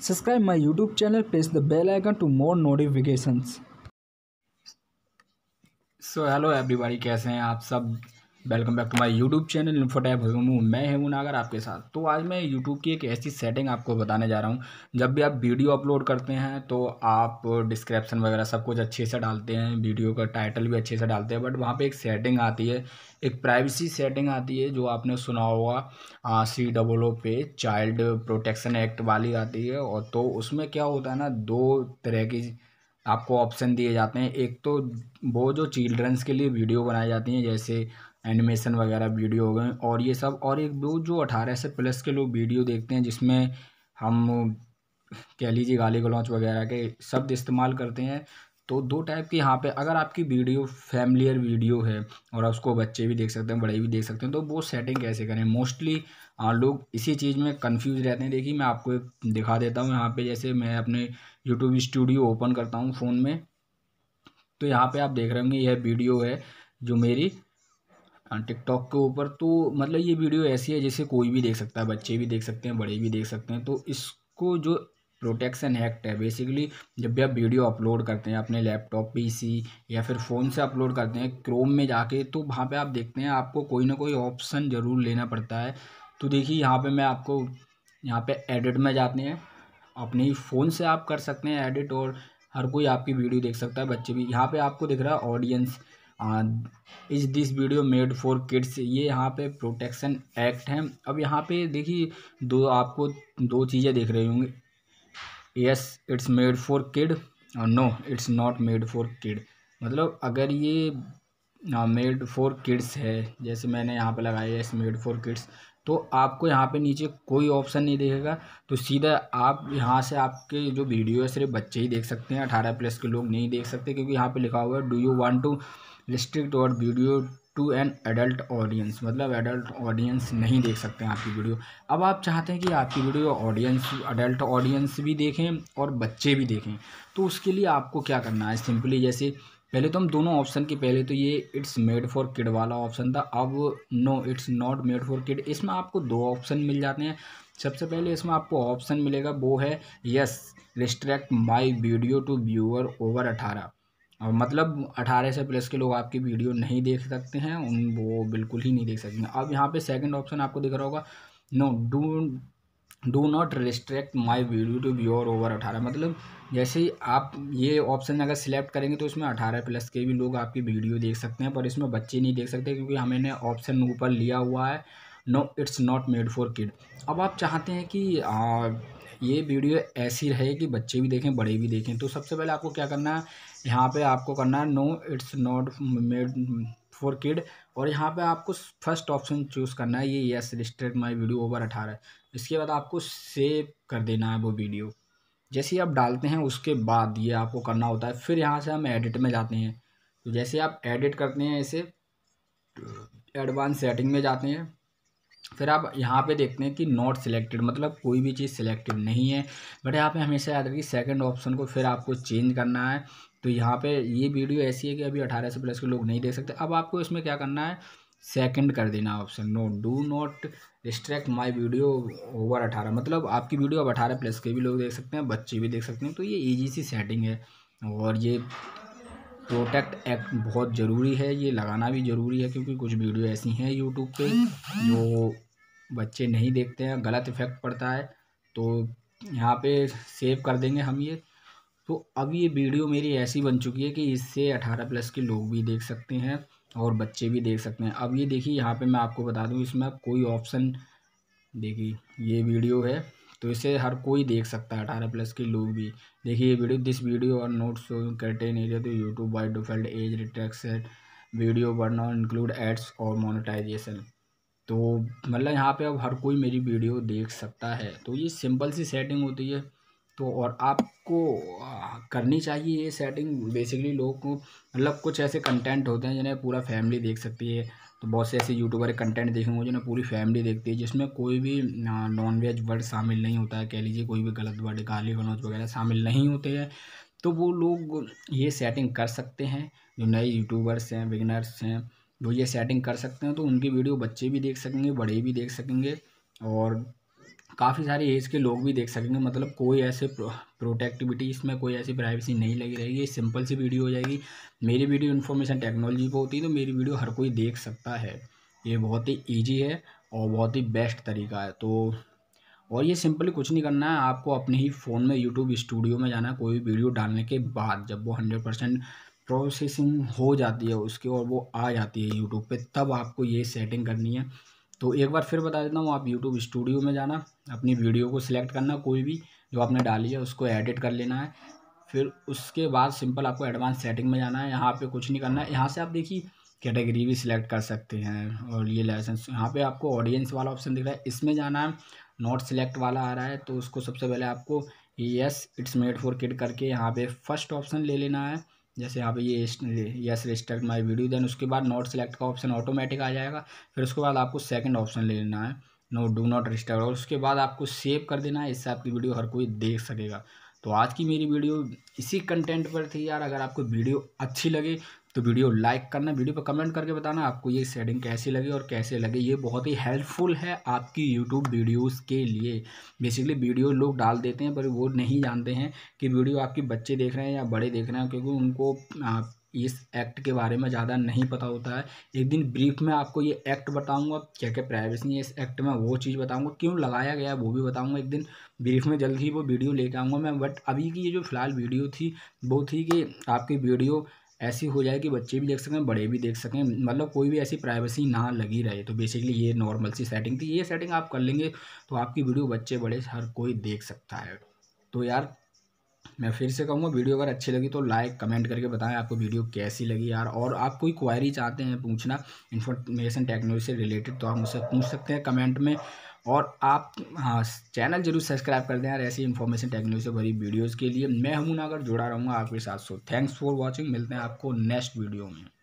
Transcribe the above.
Subscribe my YouTube channel, press the bell icon to more notifications. So so, hello everybody कैसे हैं आप सब welcome back to my YouTube channel इन्फोटैप हूँ मैं हेमू नागर आपके साथ तो आज मैं यूट्यूब की एक ऐसी सेटिंग आपको बताने जा रहा हूँ जब भी आप वीडियो अपलोड करते हैं तो आप डिस्क्रिप्शन वगैरह सब कुछ अच्छे से डालते हैं वीडियो का टाइटल भी अच्छे से डालते हैं बट वहाँ पर एक सेटिंग आती है एक प्राइवेसी सेटिंग आती है जो आपने सुना होगा सी डबल ओ पे चाइल्ड प्रोटेक्शन एक्ट वाली आती है और तो उसमें क्या होता है ना दो तरह की आपको ऑप्शन दिए जाते हैं एक तो वो जो चिल्ड्रंस के लिए वीडियो बनाई जाती हैं जैसे एनिमेशन वगैरह वीडियो हो गए और ये सब और एक दो जो अठारह से प्लस के लोग वीडियो देखते हैं जिसमें हम कह लीजिए गाली गलौच वगैरह के शब्द इस्तेमाल करते हैं तो दो टाइप के यहाँ पे अगर आपकी वीडियो फैमिलियर वीडियो है और आप उसको बच्चे भी देख सकते हैं बड़े भी देख सकते हैं तो वो सेटिंग कैसे करें मोस्टली हाँ, लोग इसी चीज़ में कंफ्यूज रहते हैं देखिए मैं आपको एक दिखा देता हूँ यहाँ पे जैसे मैं अपने यूट्यूब स्टूडियो ओपन करता हूँ फ़ोन में तो यहाँ पे आप देख रहे होंगे यह वीडियो है जो मेरी टिकटॉक हाँ, के ऊपर तो मतलब ये वीडियो ऐसी है जिसे कोई भी देख सकता है बच्चे भी देख सकते हैं बड़े भी देख सकते हैं तो इसको जो प्रोटेक्शन एक्ट है बेसिकली जब भी आप वीडियो अपलोड करते हैं अपने लैपटॉप पीसी या फिर फ़ोन से अपलोड करते हैं क्रोम में जाके तो वहाँ पे आप देखते हैं आपको कोई ना कोई ऑप्शन ज़रूर लेना पड़ता है तो देखिए यहाँ पे मैं आपको यहाँ पे एडिट में जाते हैं अपने ही फ़ोन से आप कर सकते हैं एडिट और हर कोई आपकी वीडियो देख सकता है बच्चे भी यहाँ पर आपको दिख रहा है audience is this video made for kids ये यहाँ पे प्रोटेक्शन एक्ट है अब यहाँ पे देखिए दो आपको दो चीज़ें देख रही होंगी yes it's made for kid और no it's not made for kid मतलब अगर ये मेड फॉर किड्स है जैसे मैंने यहाँ पे लगाया है इट्स मेड फॉर किड्स तो आपको यहाँ पे नीचे कोई ऑप्शन नहीं देखेगा तो सीधा आप यहाँ से आपके जो वीडियो है सिर्फ बच्चे ही देख सकते हैं अठारह प्लस के लोग नहीं देख सकते क्योंकि यहाँ पे लिखा हुआ है do you want to restrict और video to an adult audience मतलब एडल्ट ऑडियंस नहीं देख सकते हैं आपकी वीडियो अब आप चाहते हैं कि आपकी वीडियो ऑडियंस अडल्ट ऑडियंस भी देखें और बच्चे भी देखें तो उसके लिए आपको क्या करना है सिंपली जैसे पहले तो हम दोनों ऑप्शन के पहले तो ये इट्स मेड फॉर किड वाला ऑप्शन था अब no it's not made for kid इसमें आपको दो ऑप्शन मिल जाते हैं सबसे पहले इसमें आपको ऑप्शन मिलेगा वो है yes restrict my video to viewer over अठारह और मतलब अठारह से प्लस के लोग आपकी वीडियो नहीं देख सकते हैं उन वो बिल्कुल ही नहीं देख सकते अब यहाँ पे सेकंड ऑप्शन आपको दिख रहा होगा no do do not restrict my video to viewer over अठारह मतलब जैसे ही आप ये ऑप्शन अगर सिलेक्ट करेंगे तो इसमें अठारह प्लस के भी लोग आपकी वीडियो देख सकते हैं पर इसमें बच्चे नहीं देख सकते क्योंकि हमने ऑप्शन ऊपर लिया हुआ है no it's not made for kid अब आप चाहते हैं कि आ, ये वीडियो ऐसी रहे कि बच्चे भी देखें बड़े भी देखें तो सबसे पहले आपको क्या करना है यहाँ पे आपको करना है no it's not made for kid और यहाँ पे आपको फर्स्ट ऑप्शन चूज़ करना है ये yes restrict my video over अठारह इसके बाद आपको सेव कर देना है वो वीडियो जैसे ही आप डालते हैं उसके बाद ये आपको करना होता है फिर यहाँ से हम एडिट में जाते हैं तो जैसे आप एडिट करते हैं इसे एडवांस सेटिंग में जाते हैं फिर आप यहाँ पे देखते हैं कि नॉट सिलेक्टेड मतलब कोई भी चीज़ सिलेक्टेड नहीं है बट यहाँ पे हमेशा याद रखिए सेकंड ऑप्शन को फिर आपको चेंज करना है तो यहाँ पे ये वीडियो ऐसी है कि अभी अठारह से प्लस के लोग नहीं देख सकते अब आपको इसमें क्या करना है सेकंड कर देना option no do not distract my video over अठारह मतलब आपकी वीडियो अब अठारह प्लस के भी लोग देख सकते हैं बच्चे भी देख सकते हैं तो ये ईजी सी सेटिंग है और ये प्रोटेक्ट एक्ट बहुत ज़रूरी है ये लगाना भी ज़रूरी है क्योंकि कुछ वीडियो ऐसी हैं यूट्यूब पर जो बच्चे नहीं देखते हैं गलत इफ़ेक्ट पड़ता है तो यहाँ पे सेव कर देंगे हम ये तो अब ये वीडियो मेरी ऐसी बन चुकी है कि इससे अठारह प्लस के लोग भी देख सकते हैं और बच्चे भी देख सकते हैं अब ये देखिए यहाँ पे मैं आपको बता दूँ इसमें कोई ऑप्शन देखिए ये वीडियो है तो इसे हर कोई देख सकता है अठारह प्लस के लोग भी देखिए ये वीडियो दिस वीडियो और नोट शो कर्टेन एरिया तो YouTube by default age restricts video warner include ads और मोनिटाइजेशन तो मतलब यहाँ पर अब हर कोई मेरी वीडियो देख सकता है तो ये सिंपल सी सेटिंग होती है तो और आपको करनी चाहिए ये सेटिंग बेसिकली लोगों को मतलब कुछ ऐसे कंटेंट होते हैं जिन्हें पूरा फैमिली देख सकती है तो बहुत से ऐसे यूट्यूबर कंटेंट देखेंगे जिन्हें पूरी फैमिली देखती है जिसमें कोई भी नॉन वेज वर्ड शामिल नहीं होता है कह लीजिए कोई भी गलत वर्ड गाली गलौज वगैरह शामिल नहीं होते हैं तो वो लोग ये सेटिंग कर सकते हैं जो नए यूट्यूबर्स हैं बिगनर्स हैं वो ये सेटिंग कर सकते हैं तो उनकी वीडियो बच्चे भी देख सकेंगे बड़े भी देख सकेंगे और काफ़ी सारे एज के लोग भी देख सकेंगे मतलब कोई ऐसे प्रो, प्रोटेक्टिविटी इसमें कोई ऐसी प्राइवेसी नहीं लगी रहेगी सिंपल सी वीडियो हो जाएगी मेरी वीडियो इन्फॉर्मेशन टेक्नोलॉजी पर होती है तो मेरी वीडियो हर कोई देख सकता है ये बहुत ही ईजी है और बहुत ही बेस्ट तरीका है तो और ये सिंपली कुछ नहीं करना है आपको अपने ही फ़ोन में यूट्यूब स्टूडियो में जाना है कोई वीडियो डालने के बाद जब वो हंड्रेड परसेंट प्रोसेसिंग हो जाती है उसके और वो आ जाती है यूट्यूब पे तब आपको ये सेटिंग करनी है तो एक बार फिर बता देता हूँ आप यूट्यूब स्टूडियो में जाना अपनी वीडियो को सिलेक्ट करना कोई भी जो आपने डाली है उसको एडिट कर लेना है फिर उसके बाद सिंपल आपको एडवांस सेटिंग में जाना है यहाँ पे कुछ नहीं करना है यहाँ से आप देखिए कैटेगरी भी सिलेक्ट कर सकते हैं और ये लाइसेंस यहाँ पे आपको ऑडियंस वाला ऑप्शन दिख रहा है इसमें जाना है नॉट सिलेक्ट वाला आ रहा है तो उसको सबसे पहले आपको yes it's made for kid करके यहाँ पे फर्स्ट ऑप्शन ले लेना है जैसे यहाँ पे ये yes restrict my video then उसके बाद नोट सेलेक्ट का ऑप्शन ऑटोमेटिक आ जाएगा फिर उसके बाद आपको सेकंड ऑप्शन ले लेना है नो डू नॉट रजिस्टर और उसके बाद आपको सेव कर देना है इससे आपकी वीडियो हर कोई देख सकेगा तो आज की मेरी वीडियो इसी कंटेंट पर थी यार अगर आपको वीडियो अच्छी लगे तो वीडियो लाइक करना वीडियो पर कमेंट करके बताना आपको ये सेटिंग कैसी लगी और कैसे लगे ये बहुत ही हेल्पफुल है आपकी यूट्यूब वीडियोस के लिए बेसिकली वीडियो लोग डाल देते हैं पर वो नहीं जानते हैं कि वीडियो आपके बच्चे देख रहे हैं या बड़े देख रहे हैं क्योंकि उनको इस एक्ट के बारे में ज़्यादा नहीं पता होता है एक दिन ब्रीफ में आपको ये एक्ट बताऊंगा क्या क्या प्राइवेसी है इस एक्ट में वो चीज़ बताऊंगा क्यों लगाया गया है वो भी बताऊंगा एक दिन ब्रीफ में जल्द ही वो वीडियो लेके आऊँगा मैं बट अभी की ये जो फिलहाल वीडियो थी वो थी कि आपकी वीडियो ऐसी हो जाए कि बच्चे भी देख सकें बड़े भी देख सकें मतलब कोई भी ऐसी प्राइवेसी ना लगी रहे तो बेसिकली ये नॉर्मल सी सेटिंग थी ये सेटिंग आप कर लेंगे तो आपकी वीडियो बच्चे बड़े हर कोई देख सकता है तो यार मैं फिर से कहूँगा वीडियो अगर अच्छी लगी तो लाइक कमेंट करके बताएं आपको वीडियो कैसी लगी यार और आप कोई क्वायरी चाहते हैं पूछना इन्फॉर्मेशन टेक्नोलॉजी से रिलेटेड तो आप मुझसे पूछ सकते हैं कमेंट में और आप हाँ चैनल जरूर सब्सक्राइब कर दें यार ऐसी इन्फॉर्मेशन टेक्नोलॉजी से भरी वीडियोज़ के लिए मैं ना अगर जुड़ा रहूँगा आपके साथ सो थैंक्स फॉर वॉचिंग मिलते हैं आपको नेक्स्ट वीडियो में